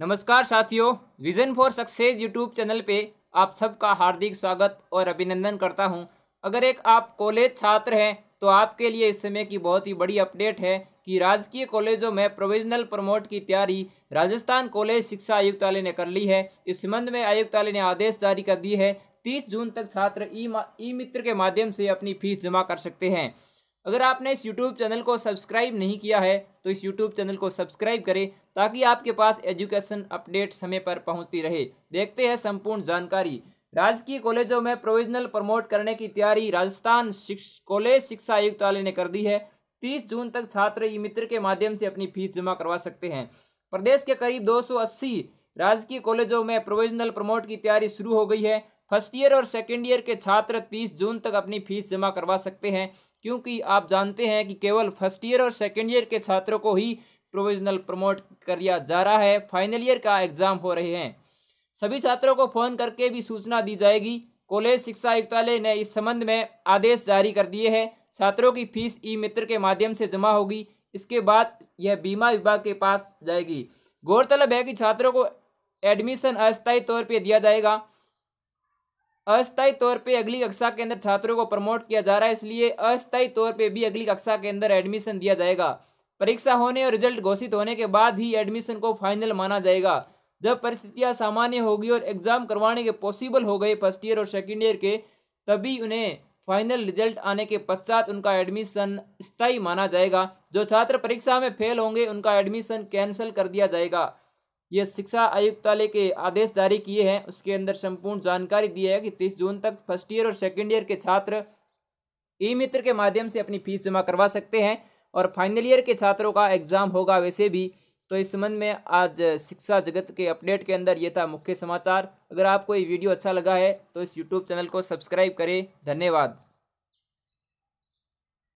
नमस्कार साथियों vision for success YouTube channel पे आप सबका हार्दिक स्वागत और अभिनंदन करता हूँ अगर एक आप कॉलेज छात्र हैं तो आपके लिए इस समय की बहुत ही बड़ी अपडेट है कि राजकीय कॉलेजों में प्रोविजनल प्रमोट की तैयारी राजस्थान कॉलेज शिक्षा आयुक्तालय ने कर ली है इस संबंध में आयुक्तालय ने आदेश जारी कर दी है तीस जून तक छात्र ई मित्र के माध्यम से अपनी फीस जमा कर सकते हैं अगर आपने इस यूट्यूब चैनल को सब्सक्राइब नहीं किया है तो इस यूट्यूब चैनल को सब्सक्राइब करें ताकि आपके पास एजुकेशन अपडेट समय पर पहुंचती रहे देखते हैं संपूर्ण जानकारी राजकीय कॉलेजों में प्रोविजनल प्रमोट करने की तैयारी राजस्थान शिक्ष, कॉलेज शिक्षा आयुक्तालय ने कर दी है तीस जून तक छात्र ई मित्र के माध्यम से अपनी फीस जमा करवा सकते हैं प्रदेश के करीब दो राजकीय कॉलेजों में प्रोविजनल प्रमोट की तैयारी शुरू हो गई है फर्स्ट ईयर और सेकेंड ईयर के छात्र 30 जून तक अपनी फीस जमा करवा सकते हैं क्योंकि आप जानते हैं कि केवल फर्स्ट ईयर और सेकेंड ईयर के छात्रों को ही प्रोविजनल प्रमोट कर दिया जा रहा है फाइनल ईयर का एग्ज़ाम हो रहे हैं सभी छात्रों को फ़ोन करके भी सूचना दी जाएगी कॉलेज शिक्षा आयुक्तालय ने इस संबंध में आदेश जारी कर दिए हैं छात्रों की फीस ई मित्र के माध्यम से जमा होगी इसके बाद यह बीमा विभाग के पास जाएगी गौरतलब है कि छात्रों को एडमिशन अस्थायी तौर पर दिया जाएगा अस्थायी तौर पे अगली कक्षा के अंदर छात्रों को प्रमोट किया जा रहा है इसलिए अस्थायी तौर पे भी अगली कक्षा के अंदर एडमिशन दिया जाएगा परीक्षा होने और रिजल्ट घोषित होने के बाद ही एडमिशन को फाइनल माना जाएगा जब परिस्थितियां सामान्य होगी और एग्जाम करवाने के पॉसिबल हो गए फर्स्ट ईयर और सेकेंड ईयर के तभी उन्हें फाइनल रिजल्ट आने के पश्चात उनका एडमिशन स्थायी माना जाएगा जो छात्र परीक्षा में फेल होंगे उनका एडमिशन कैंसिल कर दिया जाएगा ये शिक्षा आयुक्तालय के आदेश जारी किए हैं उसके अंदर संपूर्ण जानकारी दी है कि तीस जून तक फर्स्ट ईयर और सेकेंड ईयर के छात्र ई मित्र के माध्यम से अपनी फीस जमा करवा सकते हैं और फाइनल ईयर के छात्रों का एग्जाम होगा वैसे भी तो इस संबंध में आज शिक्षा जगत के अपडेट के अंदर ये था मुख्य समाचार अगर आपको ये वीडियो अच्छा लगा है तो इस यूट्यूब चैनल को सब्सक्राइब करें धन्यवाद